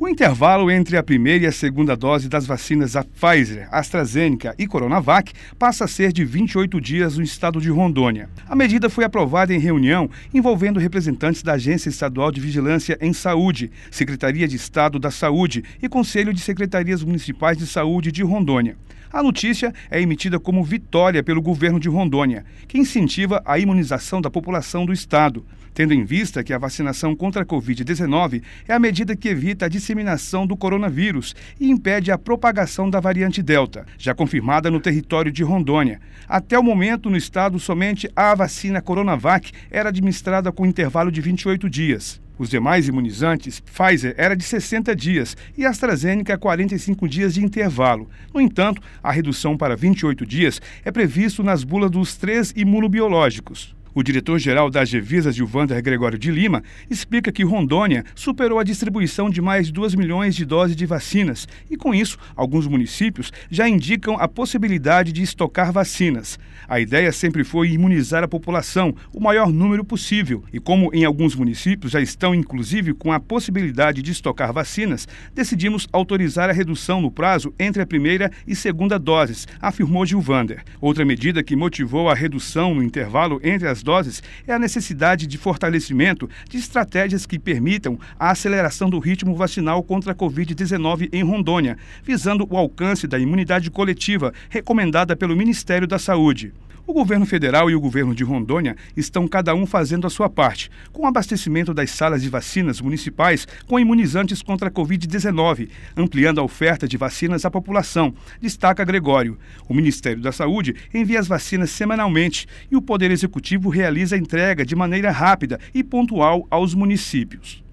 O intervalo entre a primeira e a segunda dose das vacinas da Pfizer, AstraZeneca e Coronavac passa a ser de 28 dias no estado de Rondônia. A medida foi aprovada em reunião envolvendo representantes da Agência Estadual de Vigilância em Saúde, Secretaria de Estado da Saúde e Conselho de Secretarias Municipais de Saúde de Rondônia. A notícia é emitida como vitória pelo governo de Rondônia, que incentiva a imunização da população do estado, tendo em vista que a vacinação contra a Covid-19 é a medida que evita a disseminação do coronavírus e impede a propagação da variante Delta, já confirmada no território de Rondônia. Até o momento, no estado, somente a vacina Coronavac era administrada com intervalo de 28 dias. Os demais imunizantes, Pfizer era de 60 dias e AstraZeneca 45 dias de intervalo. No entanto, a redução para 28 dias é previsto nas bulas dos três imunobiológicos. O diretor-geral das divisas, Gilvander Gregório de Lima, explica que Rondônia superou a distribuição de mais 2 milhões de doses de vacinas e, com isso, alguns municípios já indicam a possibilidade de estocar vacinas. A ideia sempre foi imunizar a população o maior número possível e, como em alguns municípios já estão inclusive com a possibilidade de estocar vacinas, decidimos autorizar a redução no prazo entre a primeira e segunda doses, afirmou Gilvander. Outra medida que motivou a redução no intervalo entre as das doses é a necessidade de fortalecimento de estratégias que permitam a aceleração do ritmo vacinal contra a Covid-19 em Rondônia, visando o alcance da imunidade coletiva recomendada pelo Ministério da Saúde. O governo federal e o governo de Rondônia estão cada um fazendo a sua parte, com o abastecimento das salas de vacinas municipais com imunizantes contra a Covid-19, ampliando a oferta de vacinas à população, destaca Gregório. O Ministério da Saúde envia as vacinas semanalmente e o Poder Executivo realiza a entrega de maneira rápida e pontual aos municípios.